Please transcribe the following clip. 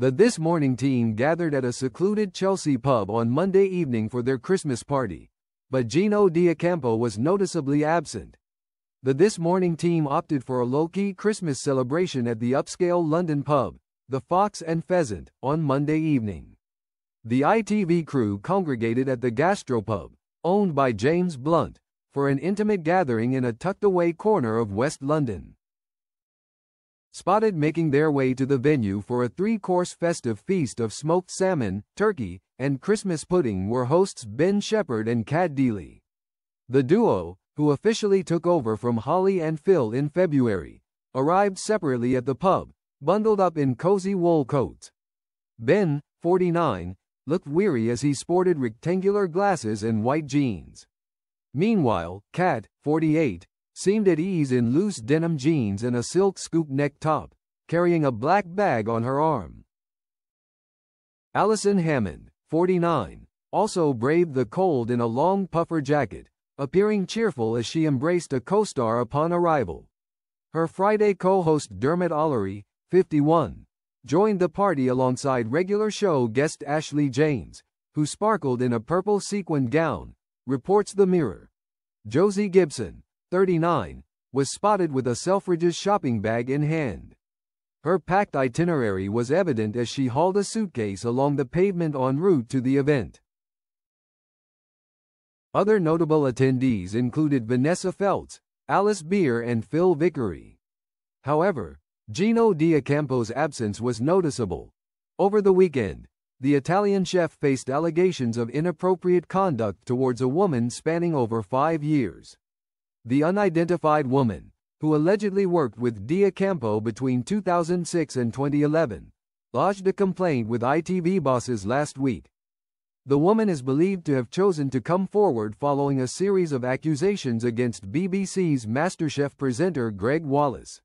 The This Morning team gathered at a secluded Chelsea pub on Monday evening for their Christmas party, but Gino Diacampo was noticeably absent. The This Morning team opted for a low-key Christmas celebration at the upscale London pub, the Fox and Pheasant, on Monday evening. The ITV crew congregated at the gastropub, owned by James Blunt, for an intimate gathering in a tucked-away corner of West London spotted making their way to the venue for a three-course festive feast of smoked salmon, turkey, and Christmas pudding were hosts Ben Shepard and Kat Deely. The duo, who officially took over from Holly and Phil in February, arrived separately at the pub, bundled up in cozy wool coats. Ben, 49, looked weary as he sported rectangular glasses and white jeans. Meanwhile, Kat, 48, seemed at ease in loose denim jeans and a silk scoop-neck top, carrying a black bag on her arm. Allison Hammond, 49, also braved the cold in a long puffer jacket, appearing cheerful as she embraced a co-star upon arrival. Her Friday co-host Dermot Ollery, 51, joined the party alongside regular show guest Ashley James, who sparkled in a purple sequined gown, reports The Mirror. Josie Gibson, 39, was spotted with a Selfridges shopping bag in hand. Her packed itinerary was evident as she hauled a suitcase along the pavement en route to the event. Other notable attendees included Vanessa Feltz, Alice Beer and Phil Vickery. However, Gino D'Acampo's absence was noticeable. Over the weekend, the Italian chef faced allegations of inappropriate conduct towards a woman spanning over five years the unidentified woman, who allegedly worked with Dia Campo between 2006 and 2011, lodged a complaint with ITV bosses last week. The woman is believed to have chosen to come forward following a series of accusations against BBC's MasterChef presenter Greg Wallace.